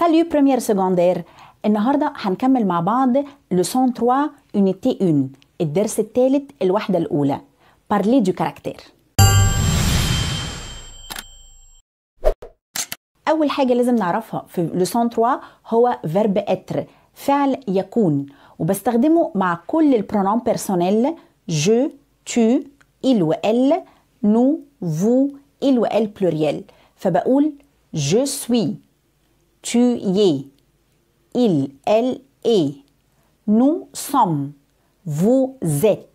ساليو بريمير سكوندير النهارده هنكمل مع بعض لسون 3 يونيتي 1 الدرس الثالث الوحده الاولى بارلي دو كاركتير اول حاجه لازم نعرفها في لسون 3 هو فيرب اتر فعل يكون وبستخدمه مع كل البرونوم بيرسونيل جو تو il و elle نو فو il و elle pluriel فبقول je suis tu y es, il, elle est, nous sommes, vous êtes.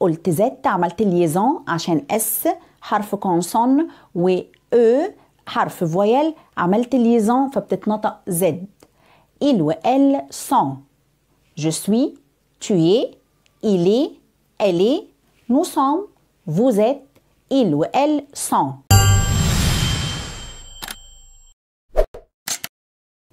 قلت زت un liaison عشان consonne, حرف كونسون و او حرف فويل un liaison فبتتنطق Z. il ou elle sont je suis tu es il est elle est nous sommes vous êtes il ou elle sont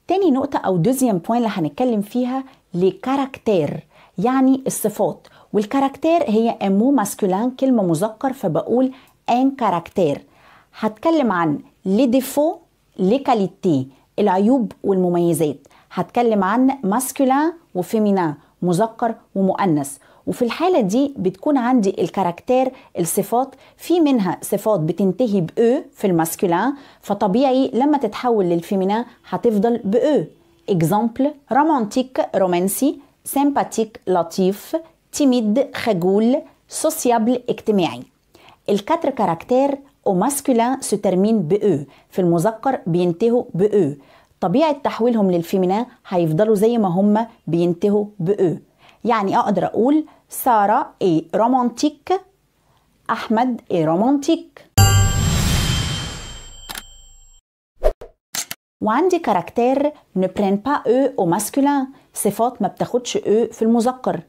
تاني نقطة أو دوزيان بوين اللي هنتكلم فيها لكاركتير يعني الصفات والكاركتير هي امو ماسكولان كلمة مذكر فبقول ان كاركتير هتكلم عن لي ديفو لي كاليتي العيوب والمميزات هتكلم عن ماسكولان وفيمينان مذكر ومؤنث وفي الحالة دي بتكون عندي الكاركتير الصفات في منها صفات بتنتهي بأو e في الماسكولان فطبيعي لما تتحول للفيمينا هتفضل بأو اكزامبل رومانتيك رومانسي سيمباتيك لطيف تيميد خجول سوسيابل اجتماعي الكاتر كاركتير او ماسكولان سو ترمين بأو في المذكر بينتهوا بأو e. طبيعة تحويلهم للفيمينا هيفضلوا زي ما هم بينتهوا بأو يعني أقدر أقول سارة إي رومانتيك أحمد إي رومانتيك وعندي كاركتير نبرين با أو أو au صفات ما بتاخدش أو في المذكر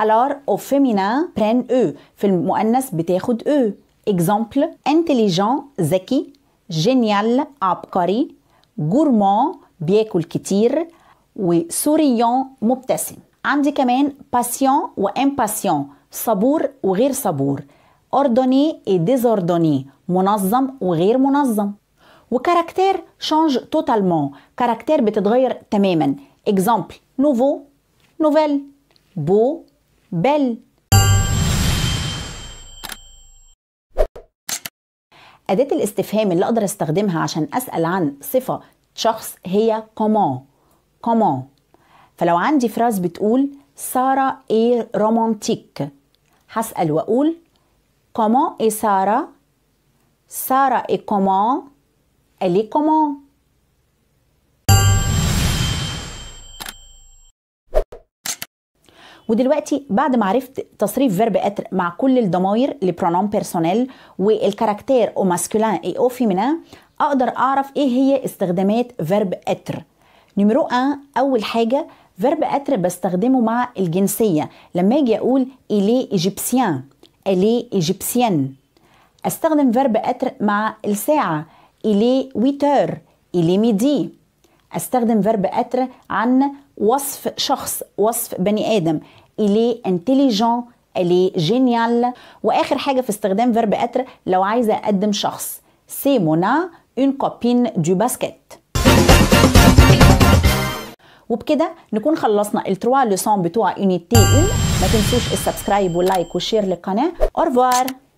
ألار أو فيمينا برين أو في المؤنث بتاخد أو إكزامبل إنتليجون ذكي جينيال عبقري gourmand بياكل كتير وسوريون مبتسم عندي كمان باسيون وامباسيون صبور وغير صبور اوردوني اي ديزوردوني منظم وغير منظم وكاركتير شانج توتالمون كاركتير بتتغير تماما اكزامبل نوفو نوفيل بو بل أداة الاستفهام اللي أقدر أستخدمها عشان أسأل عن صفة شخص هي كومون كومون فلو عندي فراز بتقول سارة إي رومانتيك هسأل وأقول كومون إي سارة سارة إي كومون elle est comment ودلوقتي بعد ما عرفت تصريف فيرب اتر مع كل الضماير لبرونوم بيرسونيل والكاركتير او ماسكولان اي او فيمينان اقدر اعرف ايه هي استخدامات فيرب اتر نمرو 1 اول حاجه فيرب اتر بستخدمه مع الجنسيه لما اجي اقول الي ايجيبسيان الي ايجيبسيان استخدم فيرب اتر مع الساعه الي ويتر الي ميدي استخدم فيرب اتر عن وصف شخص وصف بني ادم الي انتليجون الي جينيال واخر حاجه في استخدام فيرب اتر لو عايزه اقدم شخص سي مونا اون كوبين دو باسكيت وبكده نكون خلصنا التروا لوسون بتوع يونيتي ما تنسوش السبسكرايب واللايك وشير للقناه اورفوار